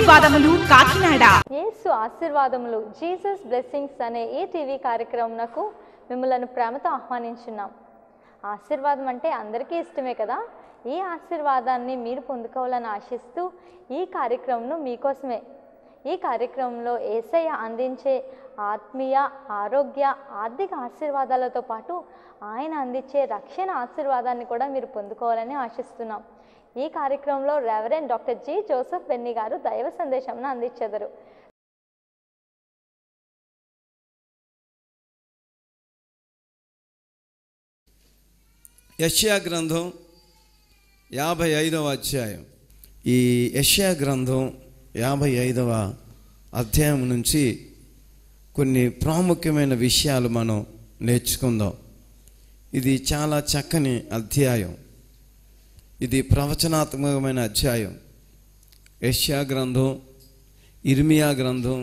ఆశీర్వాదములు కాకినాడ యేసు ఆశీర్వాదములు Jesus blessings అనే ఈ టీవీ కార్యక్రమంకు మిమ్మలను ప్రేమతో ఆహ్వానించున్నాం ఆశీర్వాదం అంటే అందరికీ ఇష్టమే కదా ఈ ఆశీర్వాదాన్ని మీరు పొందుకోవాలని ఆశిస్తూ ఈ కార్యక్రమంను మీకోసమే ఈ కార్యక్రమంలో ఏసయ్య అందించే ఆత్మీయ ఆరోగ్య ఆర్థిక ఆశీర్వాదాలతో పాటు ఆయన అందించే రక్షణ ఆశీర్వాదాన్ని కూడా మీరు పొందుకోవాలని ఆశిస్తున్నాం ఈ కార్యక్రమంలో reverend doctor G Joseph Benny గారు దైవ సందేశంను అందించెదరు యష్యా గ్రంథం యాభై ఐదవ అధ్యాయం ఈ యష్యా గ్రంథం యాభై ఐదవ అధ్యాయం నుంచి కొన్ని ప్రాముఖ్యమైన విషయాలు మనం నేర్చుకుందాం ఇది చాలా చక్కని అధ్యాయం ఇది ప్రవచనాత్మకమైన అధ్యాయం యష్యా గ్రంథం ఇర్మియా గ్రంథం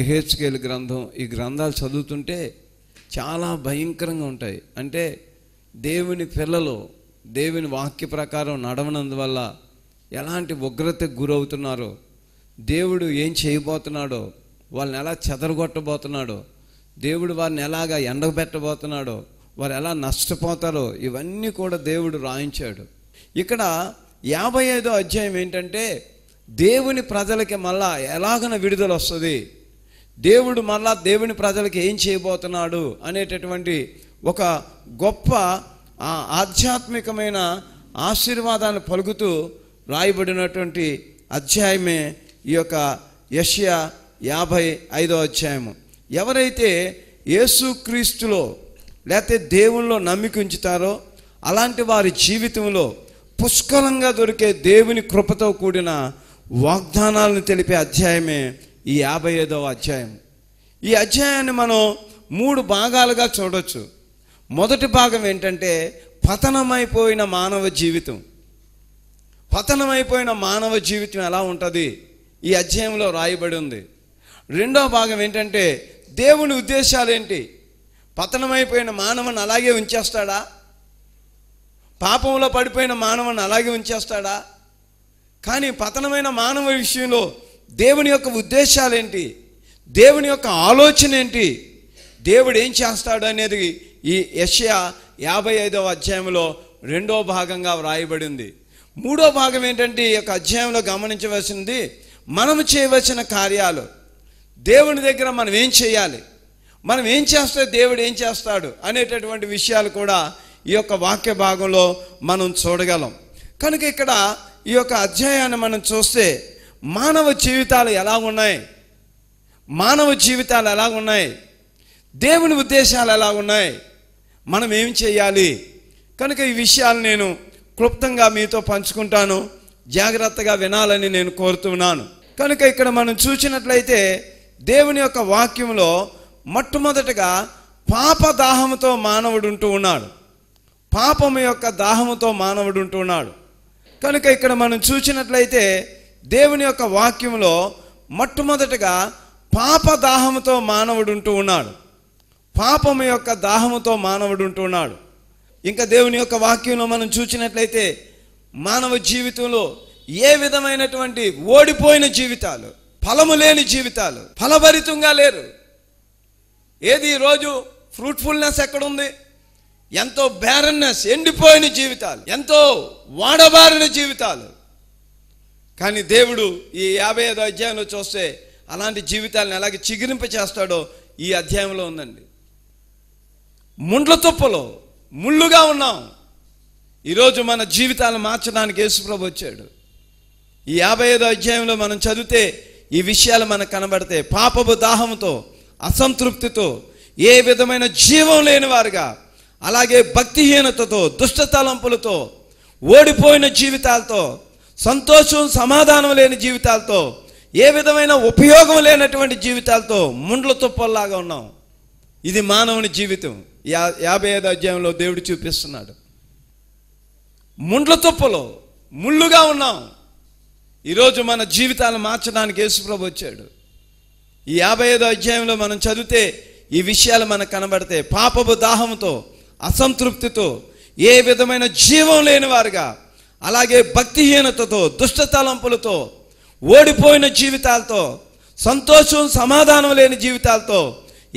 ఎహెచ్కేల్ గ్రంథం ఈ గ్రంథాలు చదువుతుంటే చాలా భయంకరంగా ఉంటాయి అంటే దేవుని పిల్లలు దేవుని వాక్య ప్రకారం నడవనందువల్ల ఎలాంటి ఉగ్రతకు గురవుతున్నారో దేవుడు ఏం చేయబోతున్నాడో వాళ్ళని ఎలా చెదరగొట్టబోతున్నాడో దేవుడు వారిని ఎలాగా ఎండబెట్టబోతున్నాడో వారు ఎలా నష్టపోతారో ఇవన్నీ కూడా దేవుడు రాయించాడు ఇక్కడ యాభై ఐదో అధ్యాయం ఏంటంటే దేవుని ప్రజలకి మళ్ళా ఎలాగన విడుదల వస్తుంది దేవుడు మళ్ళా దేవుని ప్రజలకి ఏం చేయబోతున్నాడు అనేటటువంటి ఒక గొప్ప ఆధ్యాత్మికమైన ఆశీర్వాదాన్ని పలుకుతూ రాయబడినటువంటి అధ్యాయమే ఈ యొక్క యష్యా యాభై ఐదో అధ్యాయము ఎవరైతే యేసుక్రీస్తులో లేకపోతే దేవుల్లో నమ్మికుంచుతారో ఉంచుతారో అలాంటి వారి జీవితంలో పుష్కలంగా దొరికే దేవుని కృపతో కూడిన వాగ్దానాలను తెలిపే అధ్యాయమే ఈ యాభై ఐదవ అధ్యాయం ఈ అధ్యాయాన్ని మనం మూడు భాగాలుగా చూడవచ్చు మొదటి భాగం ఏంటంటే పతనమైపోయిన మానవ జీవితం పతనమైపోయిన మానవ జీవితం ఎలా ఉంటుంది ఈ అధ్యాయంలో రాయబడి ఉంది రెండవ భాగం ఏంటంటే దేవుని ఉద్దేశాలు ఏంటి పతనమైపోయిన మానవుని అలాగే ఉంచేస్తాడా పాపంలో పడిపోయిన మానవుని అలాగే ఉంచేస్తాడా కానీ పతనమైన మానవ విషయంలో దేవుని యొక్క ఉద్దేశాలేంటి దేవుని యొక్క ఆలోచన ఏంటి దేవుడు ఏం చేస్తాడు అనేది ఈ యషయా యాభై ఐదవ అధ్యాయంలో రెండో భాగంగా వ్రాయబడింది మూడో భాగం ఏంటంటే ఈ యొక్క అధ్యాయంలో గమనించవలసింది మనము చేయవలసిన కార్యాలు దేవుని దగ్గర మనం ఏం చేయాలి మనం ఏం చేస్తే దేవుడు ఏం చేస్తాడు అనేటటువంటి విషయాలు కూడా ఈ యొక్క వాక్య భాగంలో మనం చూడగలం కనుక ఇక్కడ ఈ యొక్క అధ్యాయాన్ని మనం చూస్తే మానవ జీవితాలు ఎలా ఉన్నాయి మానవ జీవితాలు ఎలా ఉన్నాయి దేవుని ఉద్దేశాలు ఎలా ఉన్నాయి మనం ఏం చేయాలి కనుక ఈ విషయాలు నేను క్లుప్తంగా మీతో పంచుకుంటాను జాగ్రత్తగా వినాలని నేను కోరుతున్నాను కనుక ఇక్కడ మనం చూసినట్లయితే దేవుని యొక్క వాక్యంలో మొట్టమొదటగా పాపదాహంతో మానవుడు ఉంటూ ఉన్నాడు పాపం యొక్క దాహముతో మానవుడు ఉంటున్నాడు కనుక ఇక్కడ మనం చూసినట్లయితే దేవుని యొక్క వాక్యంలో మొట్టమొదటగా పాప దాహముతో మానవుడు ఉంటూ ఉన్నాడు పాపము యొక్క దాహముతో మానవుడు ఉన్నాడు ఇంకా దేవుని యొక్క వాక్యంలో మనం చూసినట్లయితే మానవ జీవితంలో ఏ విధమైనటువంటి ఓడిపోయిన జీవితాలు ఫలము లేని జీవితాలు ఫలభరితంగా లేరు ఏది ఈరోజు ఫ్రూట్ఫుల్నెస్ ఎక్కడుంది ఎంతో బ్యారన్నెస్ ఎండిపోయిన జీవితాలు ఎంతో వాడబారిన జీవితాలు కానీ దేవుడు ఈ యాభై ఐదు అధ్యాయంలో చూస్తే అలాంటి జీవితాలను ఎలాగ చిగిరింప చేస్తాడో ఈ అధ్యాయంలో ఉందండి ముండ్ల తుప్పలో ముళ్ళుగా ఉన్నాం ఈరోజు మన జీవితాలు మార్చడానికి యేసుప్రభు వచ్చాడు ఈ యాభై ఐదో అధ్యాయంలో మనం చదివితే ఈ విషయాలు మనకు కనబడతాయి పాపపు దాహంతో అసంతృప్తితో ఏ విధమైన జీవం లేని వారుగా అలాగే భక్తిహీనతతో దుష్ట తలంపులతో ఓడిపోయిన జీవితాలతో సంతోషం సమాధానం లేని జీవితాలతో ఏ విధమైన ఉపయోగం లేనటువంటి జీవితాలతో ముండ్ల తుప్పల్లాగా ఉన్నాం ఇది మానవుని జీవితం యా యాభై ఐదు అధ్యాయంలో దేవుడు చూపిస్తున్నాడు ముండ్ల తుప్పలో ముళ్ళుగా ఉన్నాం ఈరోజు మన జీవితాలు మార్చడానికి యేసుప్రభు వచ్చాడు ఈ యాభై ఐదు అధ్యాయంలో మనం చదివితే ఈ విషయాలు మనకు కనబడితే పాపపు దాహంతో అసంతృప్తితో ఏ విధమైన జీవం లేని వారుగా అలాగే భక్తిహీనతతో దుష్ట తలంపులతో ఓడిపోయిన జీవితాలతో సంతోషం సమాధానం లేని జీవితాలతో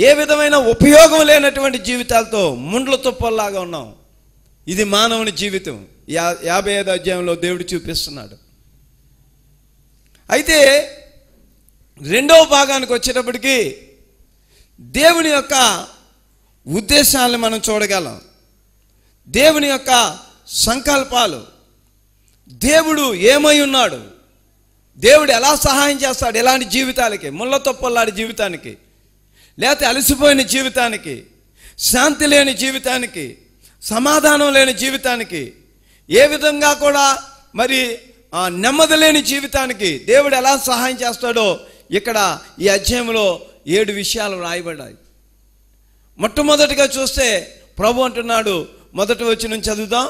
ఏ విధమైన ఉపయోగం లేనటువంటి జీవితాలతో ముండ్ల తుప్పల్లాగా ఉన్నాం ఇది మానవుని జీవితం యా యాభై ఐదు అధ్యాయంలో దేవుడు చూపిస్తున్నాడు అయితే రెండవ భాగానికి వచ్చేటప్పటికీ దేవుని యొక్క ఉద్దేశాలను మనం చూడగలం దేవుని యొక్క సంకల్పాలు దేవుడు ఏమై ఉన్నాడు దేవుడు ఎలా సహాయం చేస్తాడు ఎలాంటి జీవితాలకి ముళ్ళ జీవితానికి లేకపోతే అలసిపోయిన జీవితానికి శాంతి లేని జీవితానికి సమాధానం లేని జీవితానికి ఏ విధంగా కూడా మరి నెమ్మది లేని జీవితానికి దేవుడు ఎలా సహాయం చేస్తాడో ఇక్కడ ఈ అధ్యాయంలో ఏడు విషయాలు రాయబడ్డాయి మొట్టమొదటిగా చూస్తే ప్రభు అంటున్నాడు మొదటి వచ్చి నుంచి చదువుదాం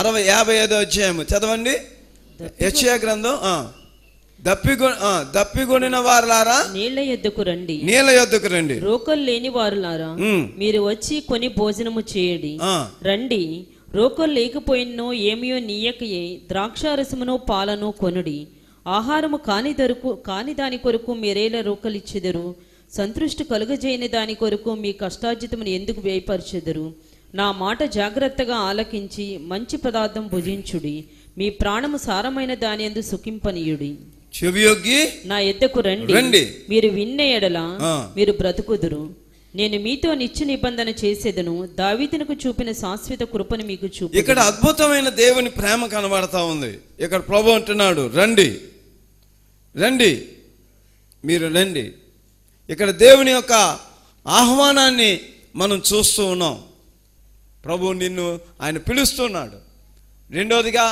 అరవై యాభై ఐదో అధ్యాయము చదవండి యక్షయ గ్రంథం దప్పిగొ దప్పిగొనిన వారులారా నీళ్ళ యొద్దకు రండి నీళ్ళ యొద్దకు రండి రోకలు లేని వారులారా మీరు వచ్చి కొని భోజనము చేయండి రండి రోకలు లేకపోయినో ఏమియో నీయకయే రసమును పాలను కొనుడి ఆహారము కాని దొరుకు కాని దాని కొరకు మీరేలా ఇచ్చేదరు సంతృష్టి కలుగజేయని దాని కొరకు మీ కష్టార్జితమును ఎందుకు వ్యయపరచెదరు నా మాట జాగ్రత్తగా ఆలకించి మంచి పదార్థం భుజించుడి మీ ప్రాణము సారమైన దాని ఎందు సుఖింపనీయుడి చెవియొగ్గి నా ఎద్దకు రండి రండి మీరు విన్న ఎడల మీరు బ్రతుకుదురు నేను మీతో నిత్య నిబంధన చేసేదను దావీదునకు చూపిన శాశ్వత కృపను మీకు చూపు ఇక్కడ అద్భుతమైన దేవుని ప్రేమ కనబడతా ఉంది ఇక్కడ ప్రభు అంటున్నాడు రండి రండి మీరు రండి ఇక్కడ దేవుని యొక్క ఆహ్వానాన్ని మనం చూస్తూ ఉన్నాం ప్రభు నిన్ను ఆయన పిలుస్తున్నాడు రెండోదిగా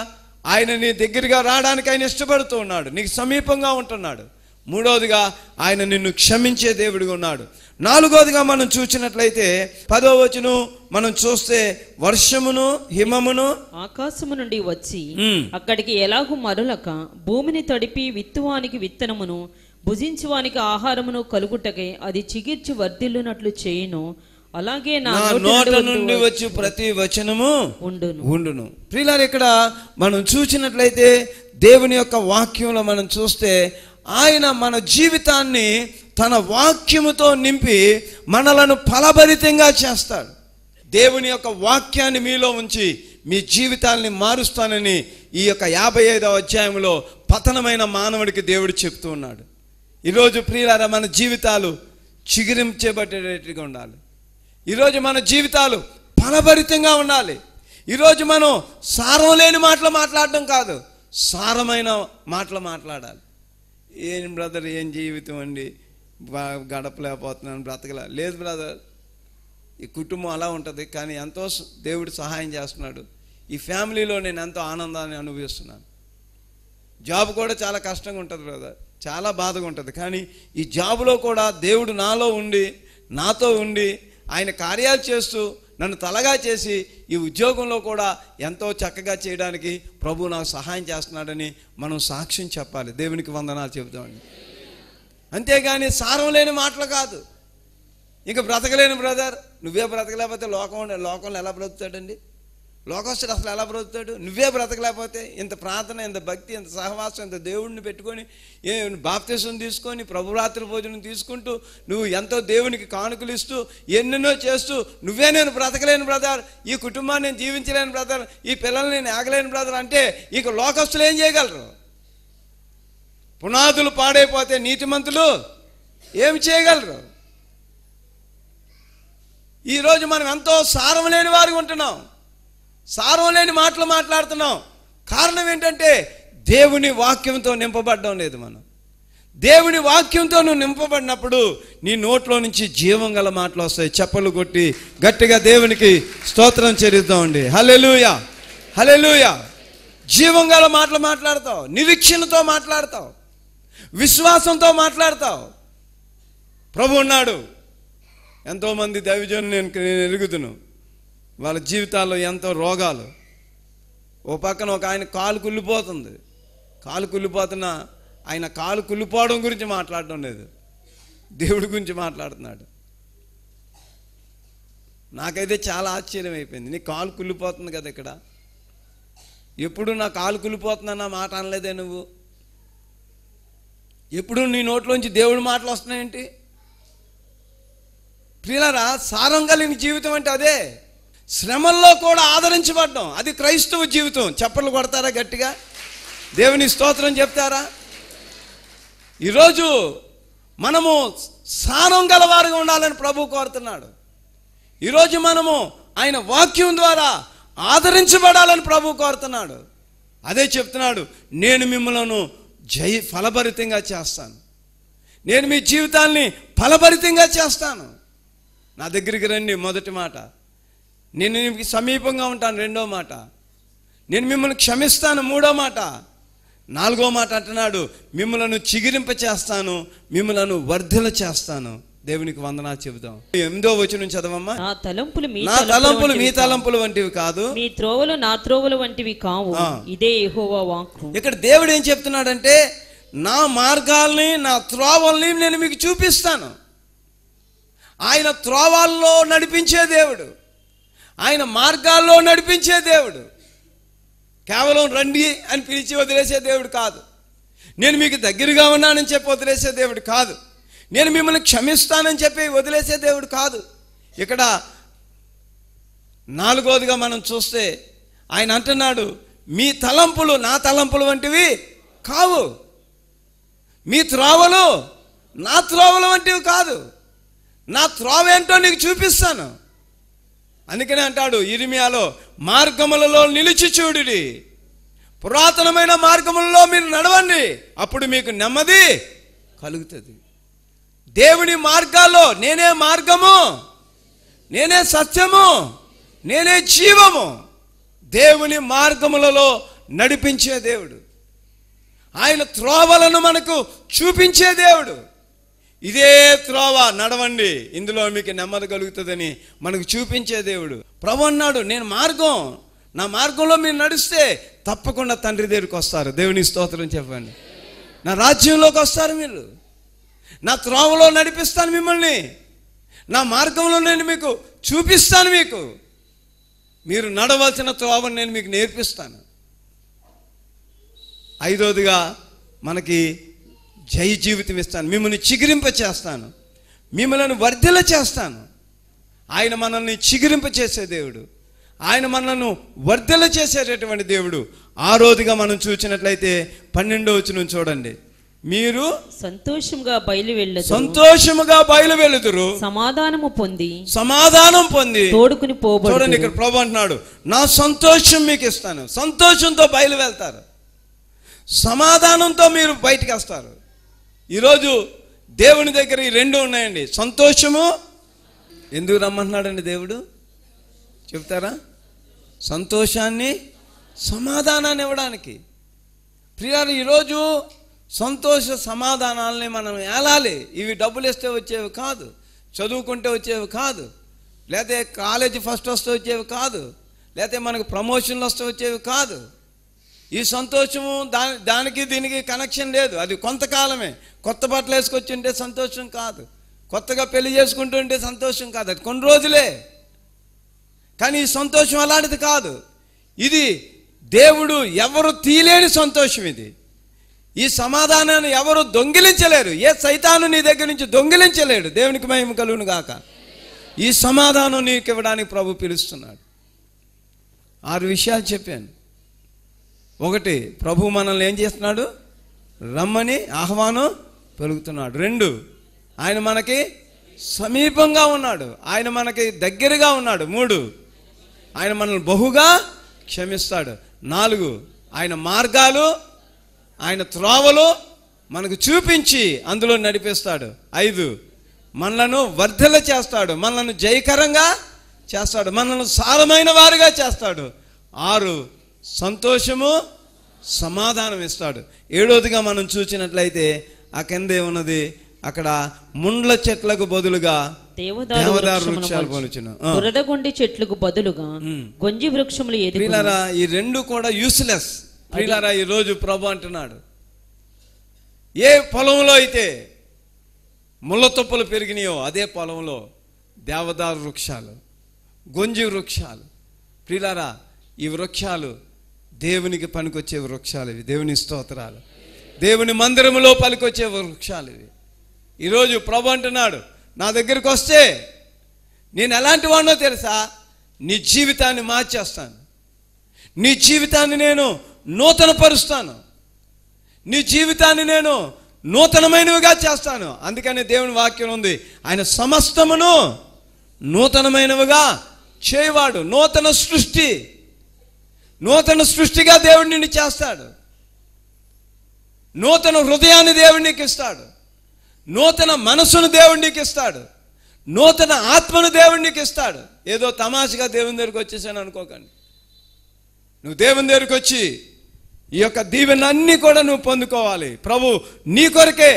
ఆయన నీ దగ్గరగా రావడానికి ఆయన ఇష్టపడుతూ ఉన్నాడు నీకు సమీపంగా ఉంటున్నాడు మూడవదిగా ఆయన నిన్ను క్షమించే దేవుడిగా ఉన్నాడు నాలుగోదిగా మనం చూసినట్లయితే పదో వచనం మనం చూస్తే వర్షమును హిమమును ఆకాశము నుండి వచ్చి అక్కడికి ఎలాగూ మరలక భూమిని తడిపి విత్తువానికి విత్తనమును భుజించువానికి ఆహారమును కలుగుటకై అది చిగిర్చి వర్ధిల్లునట్లు చేయును అలాగే నా నోట నుండి వచ్చి ప్రతి వచనము ఉండును ఉండును ప్రియులారు ఇక్కడ మనం చూసినట్లయితే దేవుని యొక్క వాక్యంలో మనం చూస్తే ఆయన మన జీవితాన్ని తన వాక్యముతో నింపి మనలను ఫలభరితంగా చేస్తాడు దేవుని యొక్క వాక్యాన్ని మీలో ఉంచి మీ జీవితాల్ని మారుస్తానని ఈ యొక్క యాభై ఐదవ అధ్యాయంలో పతనమైన మానవుడికి దేవుడు చెప్తూ ఉన్నాడు ఈరోజు ప్రియులారా మన జీవితాలు చిగురించబడేటట్టుగా ఉండాలి ఈరోజు మన జీవితాలు ఫలభరితంగా ఉండాలి ఈరోజు మనం సారం లేని మాటలు మాట్లాడడం కాదు సారమైన మాటలు మాట్లాడాలి ఏం బ్రదర్ ఏం జీవితం అండి గడపలేకపోతున్నాను బ్రతకలే లేదు బ్రదర్ ఈ కుటుంబం అలా ఉంటుంది కానీ ఎంతో దేవుడు సహాయం చేస్తున్నాడు ఈ ఫ్యామిలీలో నేను ఎంతో ఆనందాన్ని అనుభవిస్తున్నాను జాబ్ కూడా చాలా కష్టంగా ఉంటుంది బ్రదర్ చాలా బాధగా ఉంటుంది కానీ ఈ జాబులో కూడా దేవుడు నాలో ఉండి నాతో ఉండి ఆయన కార్యాలు చేస్తూ నన్ను తలగా చేసి ఈ ఉద్యోగంలో కూడా ఎంతో చక్కగా చేయడానికి ప్రభు నాకు సహాయం చేస్తున్నాడని మనం సాక్ష్యం చెప్పాలి దేవునికి వందనాలు చెబుతామండి అంతేగాని సారం లేని మాటలు కాదు ఇంకా బ్రతకలేని బ్రదర్ నువ్వే బ్రతకలేకపోతే లోకం లోకంలో ఎలా బ్రతుకుతాడండి లోకస్తుడు అసలు ఎలా బ్రతుకుతాడు నువ్వే బ్రతకలేకపోతే ఇంత ప్రార్థన ఇంత భక్తి ఇంత సహవాసం ఇంత దేవుడిని పెట్టుకొని ఏ బాప్తీసం తీసుకొని ప్రభురాత్రి భోజనం తీసుకుంటూ నువ్వు ఎంతో దేవునికి కానుకలు ఇస్తూ ఎన్నెన్నో చేస్తూ నువ్వే నేను బ్రతకలేను బ్రదర్ ఈ కుటుంబాన్ని నేను జీవించలేను బ్రదర్ ఈ పిల్లల్ని నేను ఆగలేను బ్రదర్ అంటే ఇక లోకస్తులు ఏం చేయగలరు పునాదులు పాడైపోతే నీతిమంతులు ఏం చేయగలరు ఈరోజు మనం ఎంతో సారం లేని వారికి ఉంటున్నాం సారం లేని మాటలు మాట్లాడుతున్నాం కారణం ఏంటంటే దేవుని వాక్యంతో నింపబడడం లేదు మనం దేవుని వాక్యంతో నువ్వు నింపబడినప్పుడు నీ నోట్లో నుంచి జీవం గల మాటలు వస్తాయి చెప్పలు కొట్టి గట్టిగా దేవునికి స్తోత్రం చేరుద్దామండి హలెలుయా హలెలుయా జీవం గల మాటలు మాట్లాడతావు నిరీక్షణతో మాట్లాడతావు విశ్వాసంతో మాట్లాడతావు ప్రభు ఉన్నాడు ఎంతోమంది దైవజనులు నేను నేను ఎరుగుతున్నాను వాళ్ళ జీవితాల్లో ఎంతో రోగాలు ఓ పక్కన ఒక ఆయన కాలు కుళ్ళిపోతుంది కాలు కుళ్ళిపోతున్నా ఆయన కాలు కుళ్ళిపోవడం గురించి మాట్లాడడం లేదు దేవుడి గురించి మాట్లాడుతున్నాడు నాకైతే చాలా ఆశ్చర్యం అయిపోయింది నీ కాలు కుళ్ళిపోతుంది కదా ఇక్కడ ఎప్పుడు నా కాలు కుళ్ళిపోతుందన్న మాట అనలేదే నువ్వు ఎప్పుడు నీ నోట్లోంచి దేవుడు మాటలు వస్తున్నాయేంటి ప్రియులరా సారం కలిగిన జీవితం అంటే అదే శ్రమల్లో కూడా ఆదరించబడ్డం అది క్రైస్తవ జీవితం చప్పట్లు కొడతారా గట్టిగా దేవుని స్తోత్రం చెప్తారా ఈరోజు మనము సానం గలవారుగా ఉండాలని ప్రభు కోరుతున్నాడు ఈరోజు మనము ఆయన వాక్యం ద్వారా ఆదరించబడాలని ప్రభు కోరుతున్నాడు అదే చెప్తున్నాడు నేను మిమ్మలను జయ ఫలభరితంగా చేస్తాను నేను మీ జీవితాన్ని ఫలభరితంగా చేస్తాను నా దగ్గరికి రండి మొదటి మాట నేను నీకు సమీపంగా ఉంటాను రెండో మాట నేను మిమ్మల్ని క్షమిస్తాను మూడో మాట నాలుగో మాట అంటున్నాడు మిమ్మలను చిగిరింప చేస్తాను మిమ్మలను వర్ధల చేస్తాను దేవునికి వందనా చెబుదాం ఎనిమిదో వచనం చదవమ్మా నా తలంపులు మీ నా తలంపులు మీ తలంపులు వంటివి కాదు మీ త్రోవలు నా త్రోవలు వంటివి కావు ఇదే యెహోవా వాక్కు ఇక్కడ దేవుడు ఏం చెప్తున్నాడంటే నా మార్గాల్ని నా త్రోవల్ని నేను మీకు చూపిస్తాను ఆయన త్రోవాల్లో నడిపించే దేవుడు ఆయన మార్గాల్లో నడిపించే దేవుడు కేవలం రండి అని పిలిచి వదిలేసే దేవుడు కాదు నేను మీకు దగ్గరగా ఉన్నానని చెప్పి వదిలేసే దేవుడు కాదు నేను మిమ్మల్ని క్షమిస్తానని చెప్పి వదిలేసే దేవుడు కాదు ఇక్కడ నాలుగోదిగా మనం చూస్తే ఆయన అంటున్నాడు మీ తలంపులు నా తలంపులు వంటివి కావు మీ త్రోవలు నా త్రోవలు వంటివి కాదు నా త్రోవ ఏంటో నీకు చూపిస్తాను అందుకనే అంటాడు ఇరిమియాలో మార్గములలో నిలిచి చూడుడి పురాతనమైన మార్గములలో మీరు నడవండి అప్పుడు మీకు నెమ్మది కలుగుతుంది దేవుని మార్గాల్లో నేనే మార్గము నేనే సత్యము నేనే జీవము దేవుని మార్గములలో నడిపించే దేవుడు ఆయన త్రోవలను మనకు చూపించే దేవుడు ఇదే త్రోవ నడవండి ఇందులో మీకు నెమ్మది కలుగుతుందని మనకు చూపించే దేవుడు ప్రభు అన్నాడు నేను మార్గం నా మార్గంలో మీరు నడిస్తే తప్పకుండా తండ్రి దగ్గరికి వస్తారు దేవుని స్తోత్రం చెప్పండి నా రాజ్యంలోకి వస్తారు మీరు నా త్రోవలో నడిపిస్తాను మిమ్మల్ని నా మార్గంలో నేను మీకు చూపిస్తాను మీకు మీరు నడవలసిన త్రోవను నేను మీకు నేర్పిస్తాను ఐదోదిగా మనకి జయ జీవితం ఇస్తాను మిమ్మల్ని చిగిరింప చేస్తాను మిమ్మల్ని వర్ధల చేస్తాను ఆయన మనల్ని చిగిరింప చేసే దేవుడు ఆయన మనల్ని వర్ధల చేసేటటువంటి దేవుడు ఆ రోజుగా మనం చూసినట్లయితే పన్నెండో వచ్చిన చూడండి మీరు సంతోషంగా బయలు వెళ్ళదు సంతోషముగా బయలు వెళ్ళదురు సమాధానము పొంది సమాధానం పొంది తోడుకుని చూడండి ఇక్కడ ప్రభు అంటున్నాడు నా సంతోషం మీకు ఇస్తాను సంతోషంతో బయలు వెళ్తారు సమాధానంతో మీరు బయటకు వస్తారు ఈరోజు దేవుని దగ్గర ఈ రెండు ఉన్నాయండి సంతోషము ఎందుకు రమ్మంటున్నాడండి దేవుడు చెప్తారా సంతోషాన్ని సమాధానాన్ని ఇవ్వడానికి ప్రియాలు ఈరోజు సంతోష సమాధానాలని మనం ఏలాలి ఇవి డబ్బులు ఇస్తే వచ్చేవి కాదు చదువుకుంటే వచ్చేవి కాదు లేకపోతే కాలేజీ ఫస్ట్ వస్తే వచ్చేవి కాదు లేకపోతే మనకు ప్రమోషన్లు వస్తే వచ్చేవి కాదు ఈ సంతోషము దా దానికి దీనికి కనెక్షన్ లేదు అది కొంతకాలమే కొత్త బట్టలు ఉంటే సంతోషం కాదు కొత్తగా పెళ్లి ఉంటే సంతోషం కాదు అది కొన్ని రోజులే కానీ ఈ సంతోషం అలాంటిది కాదు ఇది దేవుడు ఎవరు తీలేని సంతోషం ఇది ఈ సమాధానాన్ని ఎవరు దొంగిలించలేరు ఏ సైతాను నీ దగ్గర నుంచి దొంగిలించలేడు దేవునికి మహిమ కలుగును గాక ఈ సమాధానం నీకు ఇవ్వడానికి ప్రభు పిలుస్తున్నాడు ఆరు విషయాలు చెప్పాను ఒకటి ప్రభు మనల్ని ఏం చేస్తున్నాడు రమ్మని ఆహ్వానం పెరుగుతున్నాడు రెండు ఆయన మనకి సమీపంగా ఉన్నాడు ఆయన మనకి దగ్గరగా ఉన్నాడు మూడు ఆయన మనల్ని బహుగా క్షమిస్తాడు నాలుగు ఆయన మార్గాలు ఆయన త్రోవలు మనకు చూపించి అందులో నడిపిస్తాడు ఐదు మనలను వర్ధల చేస్తాడు మనలను జయకరంగా చేస్తాడు మనల్ని సారమైన వారుగా చేస్తాడు ఆరు సంతోషము సమాధానం ఇస్తాడు ఏడోదిగా మనం చూసినట్లయితే ఆ కింద ఏమున్నది అక్కడ ముండ్ల చెట్లకు బదులుగా దేవదారు వృక్షాలు చెట్లకు బదులుగా గొంజి వృక్షములు ప్రియులారా ఈ రెండు కూడా యూస్లెస్ ప్రిలరా ఈ రోజు ప్రభు అంటున్నాడు ఏ పొలంలో అయితే ముళ్ళ తుప్పలు పెరిగినాయో అదే పొలంలో దేవదారు వృక్షాలు గొంజి వృక్షాలు ప్రియులారా ఈ వృక్షాలు దేవునికి పనికొచ్చే వృక్షాలు ఇవి దేవుని స్తోత్రాలు దేవుని మందిరంలో పలికొచ్చే వృక్షాలు ఇవి ఈరోజు ప్రభు అంటున్నాడు నా దగ్గరికి వస్తే నేను ఎలాంటి వాడినో తెలుసా నీ జీవితాన్ని మార్చేస్తాను నీ జీవితాన్ని నేను నూతనపరుస్తాను నీ జీవితాన్ని నేను నూతనమైనవిగా చేస్తాను అందుకని దేవుని వాక్యం ఉంది ఆయన సమస్తమును నూతనమైనవిగా చేయవాడు నూతన సృష్టి నూతన సృష్టిగా దేవుడు నిన్ను చేస్తాడు నూతన హృదయాన్ని దేవుడు నీకు ఇస్తాడు నూతన మనసును దేవుడు నీకు ఇస్తాడు నూతన ఆత్మను దేవుడు నీకు ఇస్తాడు ఏదో తమాషగా దేవుని దగ్గరికి వచ్చేసాను అనుకోకండి నువ్వు దేవుని దగ్గరికి వచ్చి ఈ యొక్క దీవెనన్నీ కూడా నువ్వు పొందుకోవాలి ప్రభు నీ కొరకే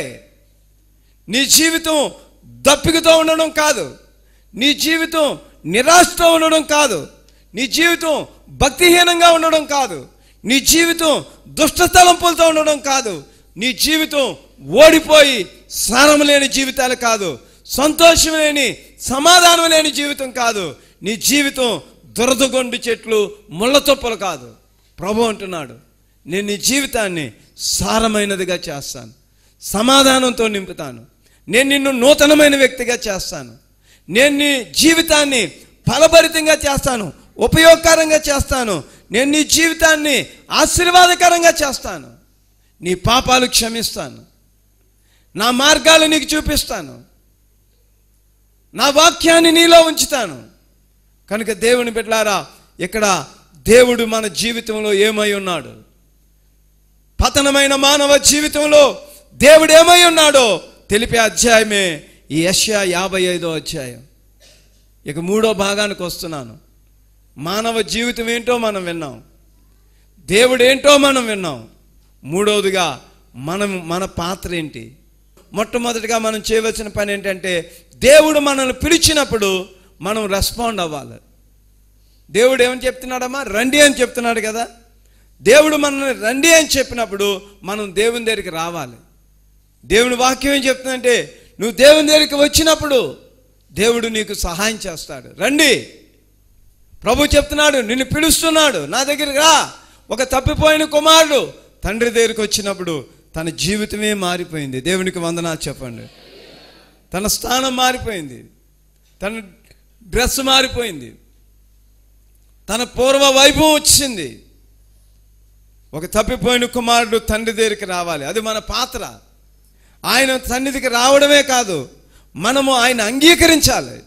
నీ జీవితం దప్పికతో ఉండడం కాదు నీ జీవితం నిరాశతో ఉండడం కాదు నీ జీవితం భక్తిహీనంగా ఉండడం కాదు నీ జీవితం దుష్ట ఉండడం కాదు నీ జీవితం ఓడిపోయి స్నానం లేని జీవితాలు కాదు సంతోషం లేని సమాధానం లేని జీవితం కాదు నీ జీవితం దురదగొండు చెట్లు ముళ్ళతొప్పలు కాదు ప్రభు అంటున్నాడు నేను నీ జీవితాన్ని సారమైనదిగా చేస్తాను సమాధానంతో నింపుతాను నేను నిన్ను నూతనమైన వ్యక్తిగా చేస్తాను నేను నీ జీవితాన్ని ఫలభరితంగా చేస్తాను ఉపయోగకరంగా చేస్తాను నేను నీ జీవితాన్ని ఆశీర్వాదకరంగా చేస్తాను నీ పాపాలు క్షమిస్తాను నా మార్గాలు నీకు చూపిస్తాను నా వాక్యాన్ని నీలో ఉంచుతాను కనుక దేవుని పెట్టారా ఇక్కడ దేవుడు మన జీవితంలో ఏమై ఉన్నాడు పతనమైన మానవ జీవితంలో దేవుడు ఏమై ఉన్నాడో తెలిపే అధ్యాయమే ఈ యశ యాభై ఐదో అధ్యాయం ఇక మూడో భాగానికి వస్తున్నాను మానవ జీవితం ఏంటో మనం విన్నాం దేవుడు ఏంటో మనం విన్నాం మూడవదిగా మనం మన పాత్ర ఏంటి మొట్టమొదటిగా మనం చేయవలసిన పని ఏంటంటే దేవుడు మనల్ని పిలిచినప్పుడు మనం రెస్పాండ్ అవ్వాలి దేవుడు ఏమని చెప్తున్నాడమ్మా రండి అని చెప్తున్నాడు కదా దేవుడు మనల్ని రండి అని చెప్పినప్పుడు మనం దేవుని దగ్గరికి రావాలి దేవుని వాక్యం ఏం చెప్తుందంటే నువ్వు దేవుని దగ్గరికి వచ్చినప్పుడు దేవుడు నీకు సహాయం చేస్తాడు రండి ప్రభు చెప్తున్నాడు నిన్ను పిలుస్తున్నాడు నా దగ్గర రా ఒక తప్పిపోయిన కుమారుడు తండ్రి దగ్గరికి వచ్చినప్పుడు తన జీవితమే మారిపోయింది దేవునికి వందనా చెప్పండి తన స్థానం మారిపోయింది తన డ్రెస్ మారిపోయింది తన పూర్వ వైభవం వచ్చింది ఒక తప్పిపోయిన కుమారుడు తండ్రి దగ్గరికి రావాలి అది మన పాత్ర ఆయన తండ్రికి రావడమే కాదు మనము ఆయన అంగీకరించాలి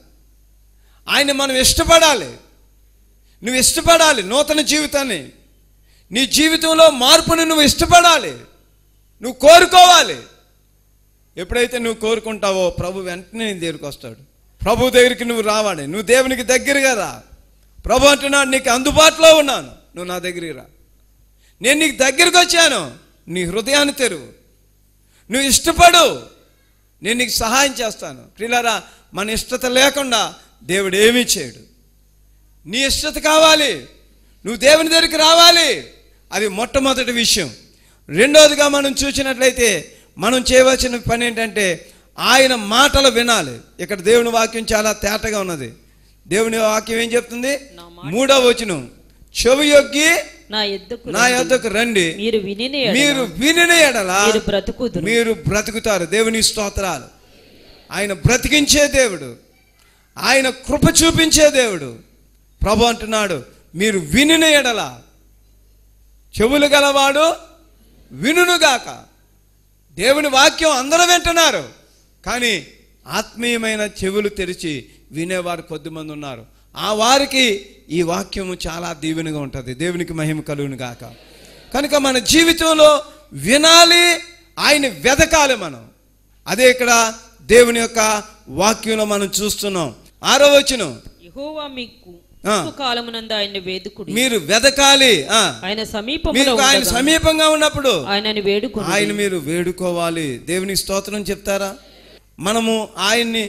ఆయన మనం ఇష్టపడాలి నువ్వు ఇష్టపడాలి నూతన జీవితాన్ని నీ జీవితంలో మార్పుని నువ్వు ఇష్టపడాలి నువ్వు కోరుకోవాలి ఎప్పుడైతే నువ్వు కోరుకుంటావో ప్రభు వెంటనే నీ దగ్గరికి వస్తాడు ప్రభు దగ్గరికి నువ్వు రావాలి నువ్వు దేవునికి దగ్గరగా రా ప్రభు అంటున్నాడు నీకు అందుబాటులో ఉన్నాను నువ్వు నా దగ్గరికి రా నేను నీకు దగ్గరికి వచ్చాను నీ హృదయాన్ని తెరువు నువ్వు ఇష్టపడు నేను నీకు సహాయం చేస్తాను ప్రిలారా మన ఇష్టత లేకుండా దేవుడు ఏమీ చేయడు నీ ఇష్టత కావాలి నువ్వు దేవుని దగ్గరికి రావాలి అది మొట్టమొదటి విషయం రెండోదిగా మనం చూసినట్లయితే మనం చేయవలసిన పని ఏంటంటే ఆయన మాటలు వినాలి ఇక్కడ దేవుని వాక్యం చాలా తేటగా ఉన్నది దేవుని వాక్యం ఏం చెప్తుంది మూడవ వచనం చెవి యొక్క నా యొద్దకు రండి మీరు వినిన మీరు బ్రతుకుతారు దేవుని స్తోత్రాలు ఆయన బ్రతికించే దేవుడు ఆయన కృప చూపించే దేవుడు ప్రభు అంటున్నాడు మీరు విని ఎడల చెవులు గలవాడు వినుగాక దేవుని వాక్యం అందరూ వింటున్నారు కానీ ఆత్మీయమైన చెవులు తెరిచి వినేవారు కొద్దిమంది ఉన్నారు ఆ వారికి ఈ వాక్యము చాలా దీవెనగా ఉంటుంది దేవునికి మహిమ కలుగును గాక కనుక మన జీవితంలో వినాలి ఆయన వెదకాలి మనం అదే ఇక్కడ దేవుని యొక్క వాక్యంలో మనం చూస్తున్నాం ఆరో వచనం ఆయన మీరు వెదకాలి ఆయన సమీపంలో ఆయన సమీపంగా ఉన్నప్పుడు ఆయనని వేడుకు ఆయన మీరు వేడుకోవాలి దేవుని స్తోత్రం చెప్తారా మనము ఆయన్ని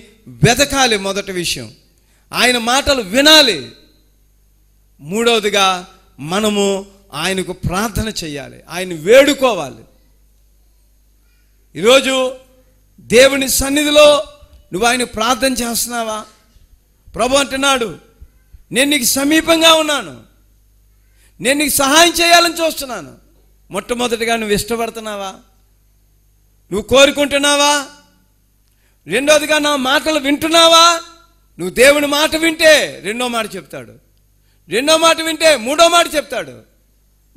వెదకాలి మొదటి విషయం ఆయన మాటలు వినాలి మూడవదిగా మనము ఆయనకు ప్రార్థన చేయాలి ఆయన వేడుకోవాలి ఈరోజు దేవుని సన్నిధిలో నువ్వు ఆయన ప్రార్థన చేస్తున్నావా ప్రభు అంటున్నాడు నేను నీకు సమీపంగా ఉన్నాను నేను నీకు సహాయం చేయాలని చూస్తున్నాను మొట్టమొదటిగా నువ్వు ఇష్టపడుతున్నావా నువ్వు కోరుకుంటున్నావా రెండోదిగా నా మాటలు వింటున్నావా నువ్వు దేవుని మాట వింటే రెండో మాట చెప్తాడు రెండో మాట వింటే మూడో మాట చెప్తాడు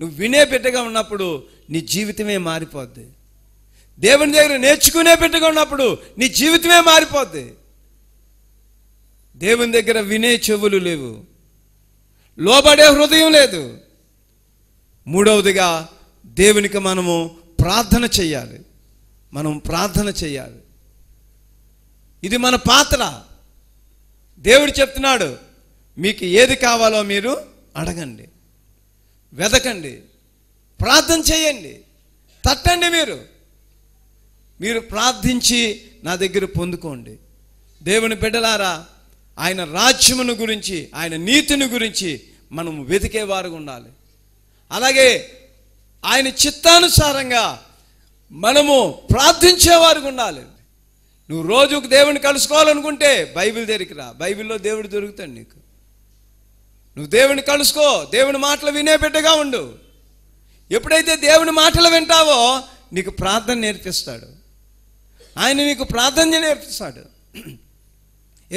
నువ్వు వినే బిడ్డగా ఉన్నప్పుడు నీ జీవితమే మారిపోద్ది దేవుని దగ్గర నేర్చుకునే బిడ్డగా ఉన్నప్పుడు నీ జీవితమే మారిపోద్ది దేవుని దగ్గర వినే చెవులు లేవు లోబడే హృదయం లేదు మూడవదిగా దేవునికి మనము ప్రార్థన చేయాలి మనం ప్రార్థన చేయాలి ఇది మన పాత్ర దేవుడు చెప్తున్నాడు మీకు ఏది కావాలో మీరు అడగండి వెదకండి ప్రార్థన చేయండి తట్టండి మీరు మీరు ప్రార్థించి నా దగ్గర పొందుకోండి దేవుని బిడ్డలారా ఆయన రాజ్యమును గురించి ఆయన నీతిని గురించి మనం వారు ఉండాలి అలాగే ఆయన చిత్తానుసారంగా మనము ప్రార్థించేవారు ఉండాలి నువ్వు రోజుకు దేవుని కలుసుకోవాలనుకుంటే బైబిల్ దగ్గరికి రా బైబిల్లో దేవుడు దొరుకుతాడు నీకు నువ్వు దేవుని కలుసుకో దేవుని మాటలు వినే బిడ్డగా ఉండు ఎప్పుడైతే దేవుని మాటలు వింటావో నీకు ప్రార్థన నేర్పిస్తాడు ఆయన నీకు ప్రార్థన నేర్పిస్తాడు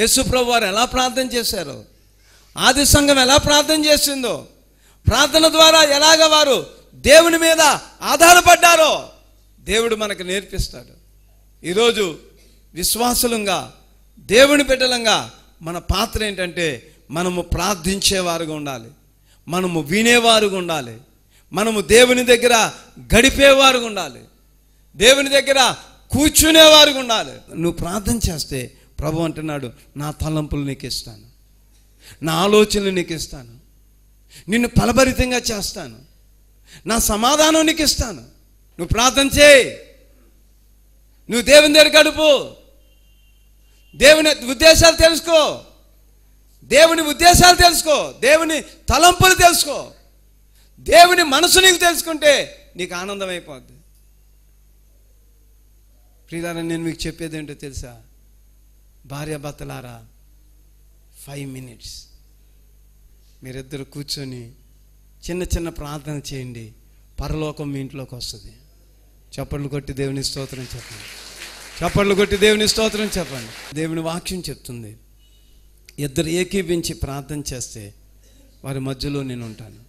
యేసుప్రభు వారు ఎలా ప్రార్థన చేశారు ఆది సంఘం ఎలా ప్రార్థన చేసిందో ప్రార్థన ద్వారా ఎలాగ వారు దేవుని మీద ఆధారపడ్డారో దేవుడు మనకు నేర్పిస్తాడు ఈరోజు విశ్వాసులంగా దేవుని బిడ్డలంగా మన పాత్ర ఏంటంటే మనము ప్రార్థించేవారుగా ఉండాలి మనము వినేవారుగా ఉండాలి మనము దేవుని దగ్గర గడిపేవారుగా ఉండాలి దేవుని దగ్గర కూర్చునేవారుగా ఉండాలి నువ్వు ప్రార్థన చేస్తే ప్రభు అంటున్నాడు నా తలంపులు నీకు ఇస్తాను నా ఆలోచనలు నీకు ఇస్తాను నిన్ను ఫలభరితంగా చేస్తాను నా సమాధానం నీకు ఇస్తాను నువ్వు ప్రార్థన చేయి నువ్వు దేవుని దగ్గర గడుపు దేవుని ఉద్దేశాలు తెలుసుకో దేవుని ఉద్దేశాలు తెలుసుకో దేవుని తలంపులు తెలుసుకో దేవుని మనసు నీకు తెలుసుకుంటే నీకు ఆనందం అయిపోద్ది ప్రియులారా నేను మీకు చెప్పేది ఏంటో తెలుసా భార్యాభర్తలారా ఫైవ్ మినిట్స్ మీరిద్దరు కూర్చొని చిన్న చిన్న ప్రార్థన చేయండి పరలోకం మీ ఇంట్లోకి వస్తుంది చప్పట్లు కొట్టి దేవుని స్తోత్రం చెప్పండి చప్పట్లు కొట్టి దేవుని స్తోత్రం చెప్పండి దేవుని వాక్యం చెప్తుంది ఇద్దరు ఏకీభించి ప్రార్థన చేస్తే వారి మధ్యలో నేను ఉంటాను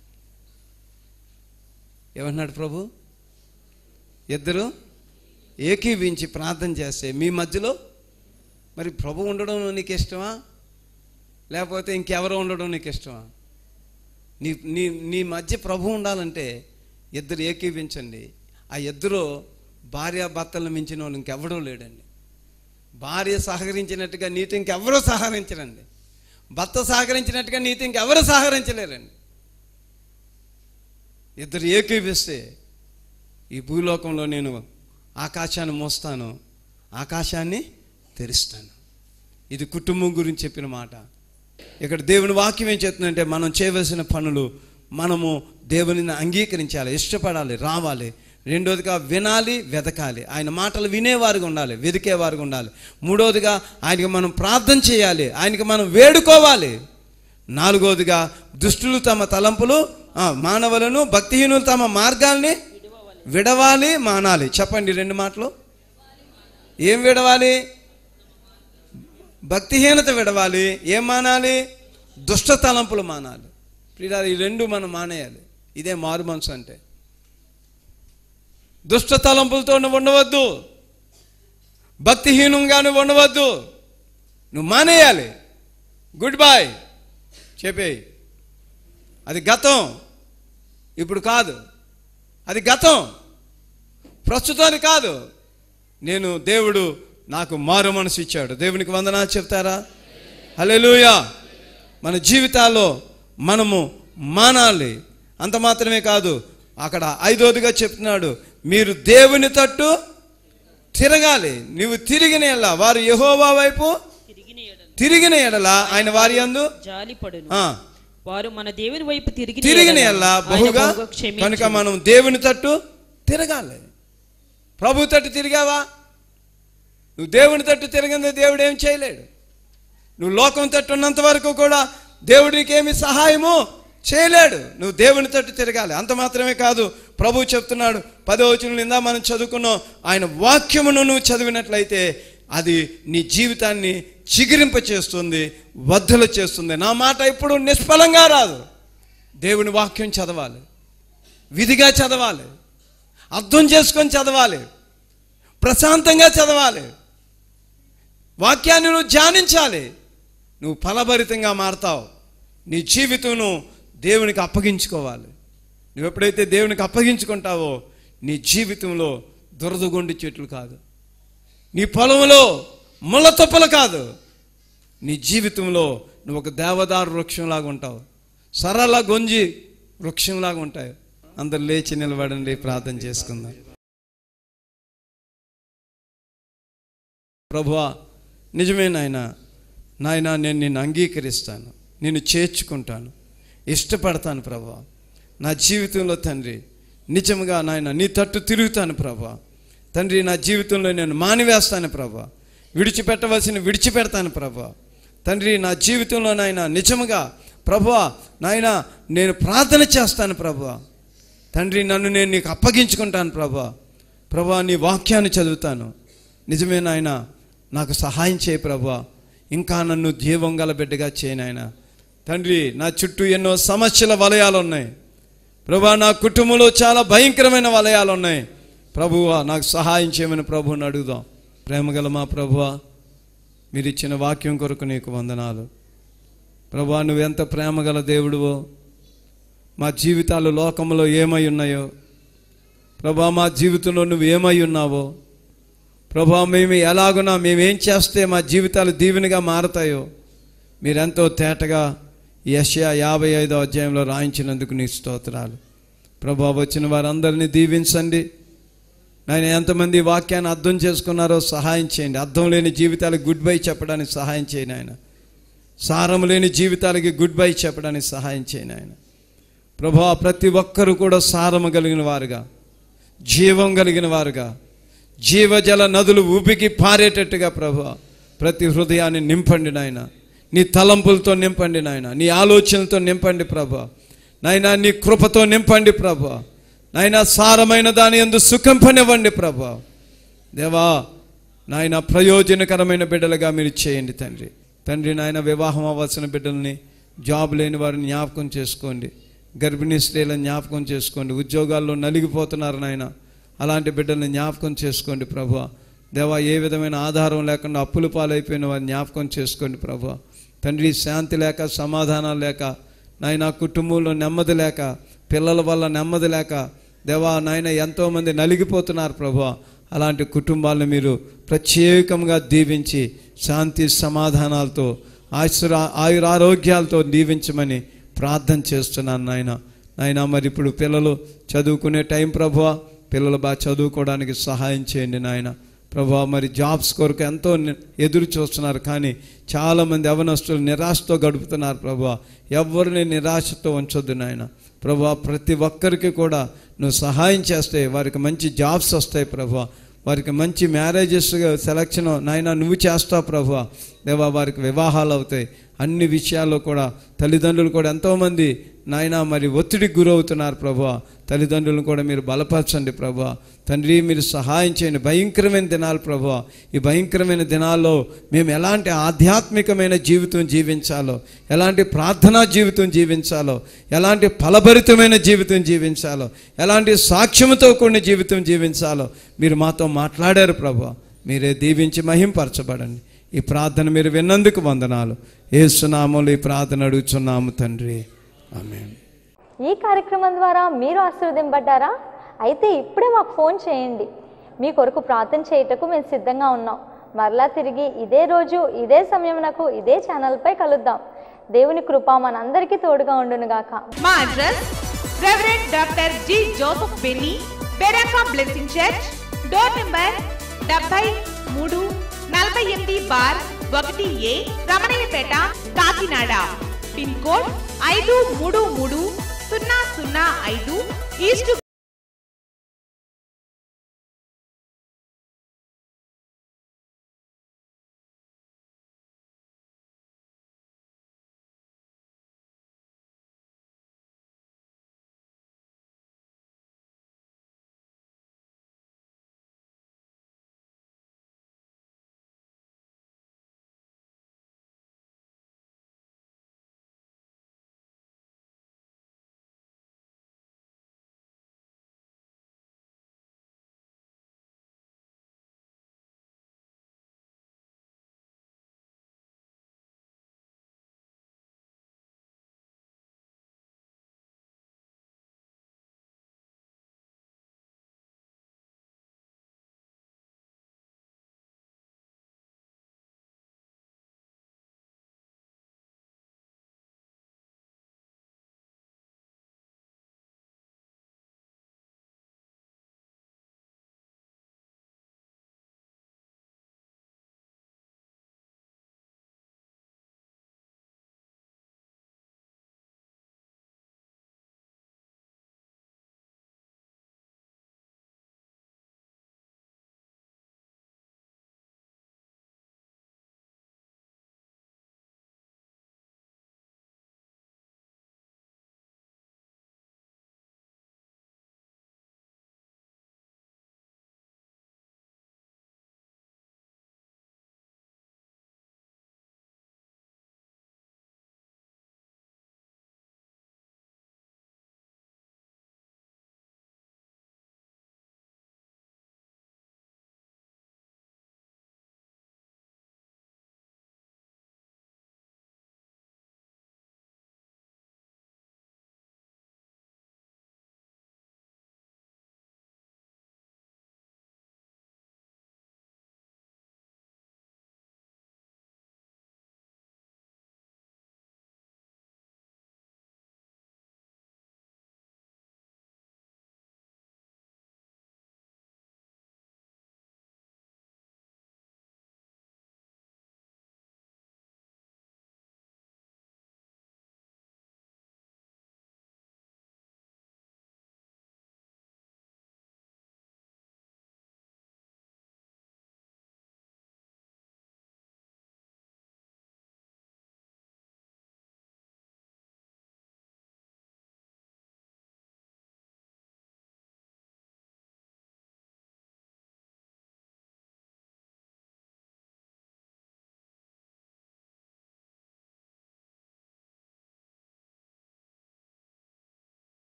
ఏమన్నాడు ప్రభు ఇద్దరు ఏకీభించి ప్రార్థన చేస్తే మీ మధ్యలో మరి ప్రభు ఉండడం నీకు ఇష్టమా లేకపోతే ఇంకెవరో ఉండడం నీకు ఇష్టమా నీ నీ నీ మధ్య ప్రభు ఉండాలంటే ఇద్దరు ఏకీవించండి ఆ ఇద్దరు భార్య భర్తలను మించిన వాళ్ళు ఇంకెవడో లేడండి భార్య సహకరించినట్టుగా నీతి ఇంకెవరో సహకరించరండి భర్త సహకరించినట్టుగా నీతి ఇంకెవరు సహకరించలేరండి ఇద్దరు ఏకీవిస్తే ఈ భూలోకంలో నేను ఆకాశాన్ని మోస్తాను ఆకాశాన్ని తెరుస్తాను ఇది కుటుంబం గురించి చెప్పిన మాట ఇక్కడ దేవుని వాక్యం ఏం చెప్తుందంటే మనం చేయవలసిన పనులు మనము దేవుని అంగీకరించాలి ఇష్టపడాలి రావాలి రెండోదిగా వినాలి వెతకాలి ఆయన మాటలు వినేవారుగా ఉండాలి వెతికేవారుగా ఉండాలి మూడోదిగా ఆయనకి మనం ప్రార్థన చేయాలి ఆయనకి మనం వేడుకోవాలి నాలుగోదిగా దుష్టులు తమ తలంపులు మానవులను భక్తిహీనులు తమ మార్గాల్ని విడవాలి మానాలి చెప్పండి రెండు మాటలు ఏం విడవాలి భక్తిహీనత విడవాలి ఏం మానాలి దుష్ట తలంపులు మానాలి ప్రియురాలు ఈ రెండు మనం మానేయాలి ఇదే మారు మనసు అంటే దుష్ట తలంపులతో నువ్వు ఉండవద్దు భక్తిహీనంగా నువ్వు ఉండవద్దు నువ్వు మానేయాలి గుడ్ బాయ్ చెప్పేయి అది గతం ఇప్పుడు కాదు అది గతం ప్రస్తుతానికి కాదు నేను దేవుడు నాకు మారు మనసు ఇచ్చాడు దేవునికి వందనా చెప్తారా హలెలుయా మన జీవితాల్లో మనము మానాలి అంత మాత్రమే కాదు అక్కడ ఐదోదిగా చెప్తున్నాడు మీరు దేవుని తట్టు తిరగాలి నువ్వు తిరిగిన ఎడల వారు యహోవా వైపు తిరిగిన ఎడల ఆయన వారి అందు వారు మన దేవుని వైపు తిరిగి తిరిగిన ఎడల బహుగా కనుక మనం దేవుని తట్టు తిరగాలి ప్రభు తట్టు తిరిగావా నువ్వు దేవుని తట్టు తిరిగింది దేవుడు ఏం చేయలేడు నువ్వు లోకం తట్టు ఉన్నంత వరకు కూడా దేవుడికి ఏమి సహాయము చేయలేడు నువ్వు దేవుని తట్టు తిరగాలి అంత మాత్రమే కాదు ప్రభు చెప్తున్నాడు పదవచనం నిందా మనం చదువుకున్నాం ఆయన వాక్యమును నువ్వు చదివినట్లయితే అది నీ జీవితాన్ని చిగిరింప చేస్తుంది వద్దలు చేస్తుంది నా మాట ఇప్పుడు నిష్ఫలంగా రాదు దేవుని వాక్యం చదవాలి విధిగా చదవాలి అర్థం చేసుకొని చదవాలి ప్రశాంతంగా చదవాలి వాక్యాన్ని నువ్వు ధ్యానించాలి నువ్వు ఫలభరితంగా మారతావు నీ జీవితంను దేవునికి అప్పగించుకోవాలి నువ్వు ఎప్పుడైతే దేవునికి అప్పగించుకుంటావో నీ జీవితంలో దురదగొండి చెట్లు కాదు నీ పొలంలో ముళ్ళతొప్పలు కాదు నీ జీవితంలో నువ్వు ఒక దేవదారు వృక్షంలాగా ఉంటావు సరళ గొంజి వృక్షంలాగా ఉంటాయి అందరు లేచి నిలబడండి ప్రార్థన చేసుకుందాం ప్రభువా నిజమే నాయన నాయన నేను నిన్ను అంగీకరిస్తాను నిన్ను చేర్చుకుంటాను ఇష్టపడతాను ప్రభా నా జీవితంలో తండ్రి నిజంగా నాయన నీ తట్టు తిరుగుతాను ప్రభా తండ్రి నా జీవితంలో నేను మానివేస్తాను ప్రభా విడిచిపెట్టవలసిన విడిచిపెడతాను ప్రభా తండ్రి నా జీవితంలో నాయన నిజముగా ప్రభా నాయన నేను ప్రార్థన చేస్తాను ప్రభా తండ్రి నన్ను నేను నీకు అప్పగించుకుంటాను ప్రభా ప్రభా నీ వాక్యాన్ని చదువుతాను నిజమే నాయనా నాకు సహాయం చేయి ప్రభు ఇంకా నన్ను దీవంగల బిడ్డగా చేయనాయన తండ్రి నా చుట్టూ ఎన్నో సమస్యల వలయాలు ఉన్నాయి ప్రభా నా కుటుంబంలో చాలా భయంకరమైన వలయాలు ఉన్నాయి ప్రభువా నాకు సహాయం చేయమని ప్రభువుని అడుగుదాం ప్రేమగల మా ప్రభు మీరు ఇచ్చిన వాక్యం కొరకు నీకు వందనాలు నువ్వు నువ్వెంత ప్రేమగల దేవుడువో మా జీవితాలు లోకంలో ఏమై ఉన్నాయో ప్రభా మా జీవితంలో నువ్వు ఏమై ఉన్నావో ప్రభా మేము ఎలాగున్నా మేమేం చేస్తే మా జీవితాలు దీవెనగా మారతాయో మీరెంతో తేటగా యష్యా యాభై ఐదో అధ్యాయంలో రాయించినందుకు నీ స్తోత్రాలు ప్రభా వచ్చిన వారందరినీ దీవించండి నేను ఎంతమంది వాక్యాన్ని అర్థం చేసుకున్నారో సహాయం చేయండి అర్థం లేని జీవితాలకు గుడ్ బై చెప్పడానికి సహాయం చేయను ఆయన సారం లేని జీవితాలకి గుడ్ బై చెప్పడానికి సహాయం చేయను ఆయన ప్రభా ప్రతి ఒక్కరు కూడా సారము కలిగిన వారుగా జీవం కలిగిన వారుగా జీవజల నదులు ఉబికి పారేటట్టుగా ప్రభా ప్రతి హృదయాన్ని నింపండి నాయన నీ తలంపులతో నింపండి నాయన నీ ఆలోచనలతో నింపండి ప్రభా నాయన నీ కృపతో నింపండి ప్రభు నాయన సారమైన దాని ఎందు సుఖం పనివ్వండి ప్రభా దేవా నాయన ప్రయోజనకరమైన బిడ్డలుగా మీరు చేయండి తండ్రి తండ్రి నాయన వివాహం అవ్వాల్సిన బిడ్డల్ని జాబ్ లేని వారిని జ్ఞాపకం చేసుకోండి గర్భిణీ స్త్రీలను జ్ఞాపకం చేసుకోండి ఉద్యోగాల్లో నలిగిపోతున్నారు నాయన అలాంటి బిడ్డల్ని జ్ఞాపకం చేసుకోండి ప్రభు దేవా ఏ విధమైన ఆధారం లేకుండా అప్పులు పాలైపోయిన వారిని జ్ఞాపకం చేసుకోండి ప్రభు తండ్రి శాంతి లేక సమాధానం లేక నాయన కుటుంబంలో నెమ్మది లేక పిల్లల వల్ల నెమ్మది లేక దేవా నాయన ఎంతోమంది నలిగిపోతున్నారు ప్రభు అలాంటి కుటుంబాలను మీరు ప్రత్యేకంగా దీవించి శాంతి సమాధానాలతో ఆశురా ఆయురారోగ్యాలతో దీవించమని ప్రార్థన చేస్తున్నాను నాయన నాయన మరి ఇప్పుడు పిల్లలు చదువుకునే టైం ప్రభువా పిల్లలు బాగా చదువుకోవడానికి సహాయం చేయండి నాయన ప్రభా మరి జాబ్స్ కొరకు ఎంతో ఎదురు చూస్తున్నారు కానీ చాలామంది అవనస్తులు నిరాశతో గడుపుతున్నారు ప్రభా ఎవరిని నిరాశతో ఉంచొద్దు నాయన ప్రభా ప్రతి ఒక్కరికి కూడా నువ్వు సహాయం చేస్తే వారికి మంచి జాబ్స్ వస్తాయి ప్రభా వారికి మంచి మ్యారేజెస్ సెలక్షన్ నాయన నువ్వు చేస్తావు ప్రభా దేవా వారికి వివాహాలు అవుతాయి అన్ని విషయాల్లో కూడా తల్లిదండ్రులు కూడా ఎంతోమంది నాయన మరి ఒత్తిడికి గురవుతున్నారు ప్రభు తల్లిదండ్రులను కూడా మీరు బలపరచండి ప్రభు తండ్రి మీరు సహాయం చేయండి భయంకరమైన దినాలు ప్రభు ఈ భయంకరమైన దినాల్లో మేము ఎలాంటి ఆధ్యాత్మికమైన జీవితం జీవించాలో ఎలాంటి ప్రార్థనా జీవితం జీవించాలో ఎలాంటి ఫలభరితమైన జీవితం జీవించాలో ఎలాంటి సాక్ష్యంతో కూడిన జీవితం జీవించాలో మీరు మాతో మాట్లాడారు ప్రభు మీరే దీవించి మహింపరచబడండి ఈ ప్రార్థన మీరు విన్నందుకు వందనాలు ఏసునామలు ఈ ప్రార్థన అడుగుచున్నాము తండ్రి ఆమె ఈ కార్యక్రమం ద్వారా మీరు ఆశీర్వదింపడ్డారా అయితే ఇప్పుడే మాకు ఫోన్ చేయండి మీ కొరకు ప్రార్థన చేయటకు మేము సిద్ధంగా ఉన్నాం మరలా తిరిగి ఇదే రోజు ఇదే సమయం నాకు ఇదే ఛానల్పై కలుద్దాం దేవుని కృప మనందరికీ తోడుగా ఉండునుగాక మా address reverend doctor G Joseph Benny Beracah blessing church door number డెబ్బై మూడు నలభై ఎనిమిది బార్ ఒకటి A Ramanayyapeta Kakinada pin code ఐదు మూడు మూడు సున్నా సున్నా ఐదు ఈస్ట్